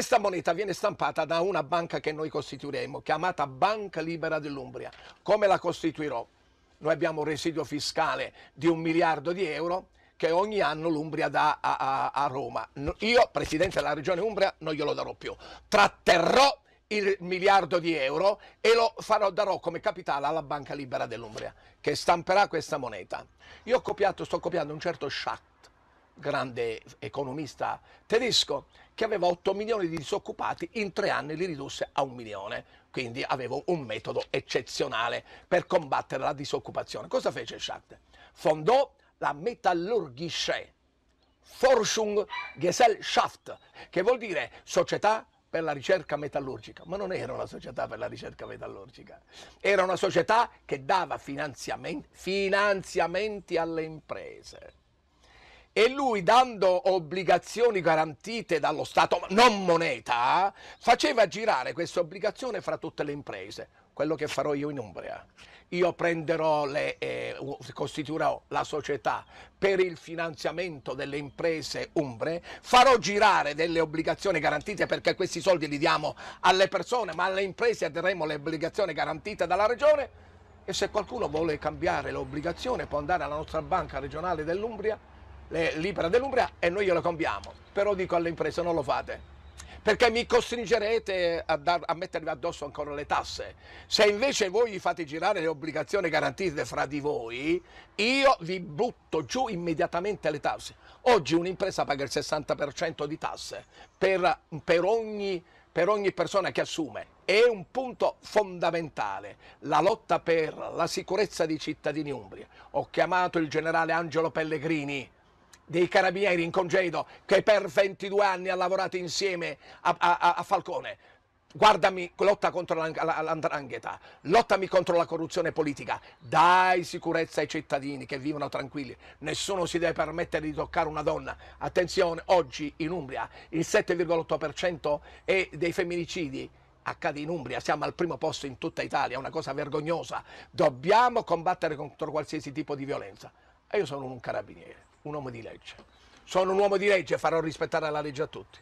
Questa moneta viene stampata da una banca che noi costituiremo, chiamata Banca Libera dell'Umbria. Come la costituirò? Noi abbiamo un residuo fiscale di un miliardo di euro che ogni anno l'Umbria dà a, a, a Roma. Io, Presidente della Regione Umbria, non glielo darò più. Tratterrò il miliardo di euro e lo farò, darò come capitale alla Banca Libera dell'Umbria che stamperà questa moneta. Io ho copiato, sto copiando un certo Schacht grande economista tedesco, che aveva 8 milioni di disoccupati, in tre anni li ridusse a un milione. Quindi avevo un metodo eccezionale per combattere la disoccupazione. Cosa fece Schacht? Fondò la Metallurgische Forschung Gesellschaft, che vuol dire società per la ricerca metallurgica, ma non era una società per la ricerca metallurgica, era una società che dava finanziamenti, finanziamenti alle imprese e lui dando obbligazioni garantite dallo Stato, non moneta, faceva girare questa obbligazione fra tutte le imprese, quello che farò io in Umbria. Io prenderò, le, eh, costituirò la società per il finanziamento delle imprese umbre, farò girare delle obbligazioni garantite perché questi soldi li diamo alle persone, ma alle imprese daremo le obbligazioni garantite dalla regione e se qualcuno vuole cambiare l'obbligazione può andare alla nostra banca regionale dell'Umbria l'Ipera dell'Umbria e noi glielo compriamo, però dico alle imprese non lo fate perché mi costringerete a, dar, a, mettervi addosso ancora le tasse. Se invece voi fate girare le obbligazioni garantite fra di voi, io vi butto giù immediatamente le tasse. Oggi un'impresa paga il 60% di tasse per, per, ogni, per ogni persona che assume. È un punto fondamentale, la lotta per la sicurezza dei cittadini umbri. Ho chiamato il generale Angelo Pellegrini dei carabinieri in congedo che per 22 anni ha lavorato insieme a, a, a Falcone. Guardami, lotta contro l'andrangheta, lottami contro la corruzione politica, dai sicurezza ai cittadini che vivono tranquilli, nessuno si deve permettere di toccare una donna. Attenzione, oggi in Umbria il 7,8% dei femminicidi accade in Umbria, siamo al primo posto in tutta Italia, è una cosa vergognosa. Dobbiamo combattere contro qualsiasi tipo di violenza. E io sono un carabiniere, un uomo di legge. Sono un uomo di legge e farò rispettare la legge a tutti.